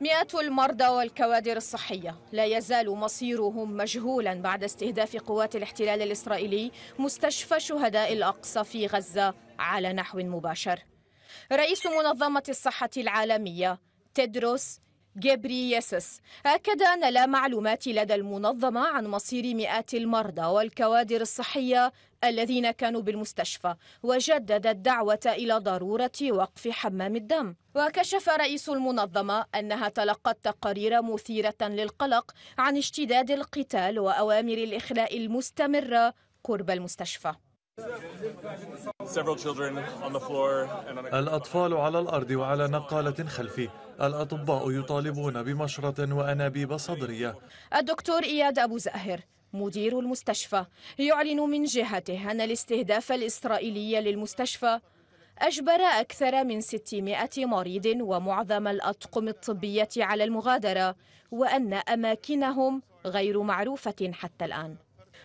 مئات المرضى والكوادر الصحية لا يزال مصيرهم مجهولا بعد استهداف قوات الاحتلال الإسرائيلي مستشفى شهداء الأقصى في غزة على نحو مباشر رئيس منظمة الصحة العالمية تدرس جبري يسس أكد أن لا معلومات لدى المنظمة عن مصير مئات المرضى والكوادر الصحية الذين كانوا بالمستشفى وجدد الدعوة إلى ضرورة وقف حمام الدم وكشف رئيس المنظمة أنها تلقت تقارير مثيرة للقلق عن اشتداد القتال وأوامر الإخلاء المستمرة قرب المستشفى الأطفال على الأرض وعلى نقالة خلفي الأطباء يطالبون بمشرة وأنابيب صدرية الدكتور إياد أبو زاهر مدير المستشفى يعلن من جهته أن الاستهداف الإسرائيلي للمستشفى أجبر أكثر من 600 مريض ومعظم الأطقم الطبية على المغادرة وأن أماكنهم غير معروفة حتى الآن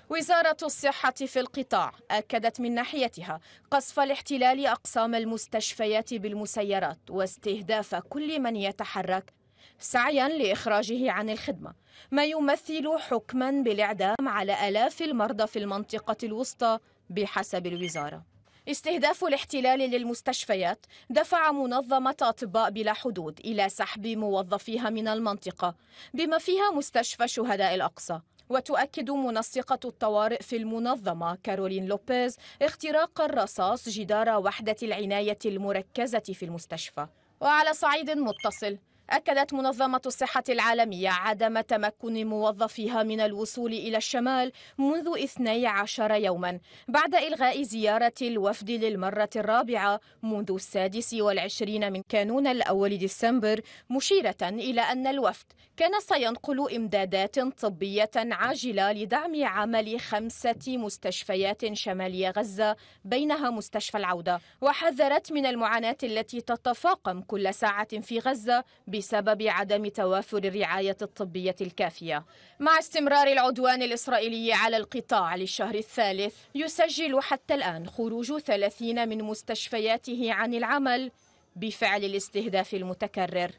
وزارة الصحة في القطاع أكدت من ناحيتها قصف الاحتلال أقسام المستشفيات بالمسيرات واستهداف كل من يتحرك سعيا لإخراجه عن الخدمة ما يمثل حكما بالإعدام على آلاف المرضى في المنطقة الوسطى بحسب الوزارة استهداف الاحتلال للمستشفيات دفع منظمة أطباء بلا حدود إلى سحب موظفيها من المنطقة بما فيها مستشفى شهداء الأقصى وتؤكد منسقة الطوارئ في المنظمة كارولين لوبيز اختراق الرصاص جدار وحدة العناية المركزة في المستشفى وعلى صعيد متصل أكدت منظمة الصحة العالمية عدم تمكن موظفيها من الوصول إلى الشمال منذ 12 يوما بعد إلغاء زيارة الوفد للمرة الرابعة منذ السادس والعشرين من كانون الأول ديسمبر مشيرة إلى أن الوفد كان سينقل إمدادات طبية عاجلة لدعم عمل خمسة مستشفيات شمالية غزة بينها مستشفى العودة وحذرت من المعاناة التي تتفاقم كل ساعة في غزة بسبب عدم توافر الرعاية الطبية الكافية مع استمرار العدوان الإسرائيلي على القطاع للشهر الثالث يسجل حتى الآن خروج 30 من مستشفياته عن العمل بفعل الاستهداف المتكرر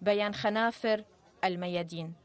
بيان خنافر الميادين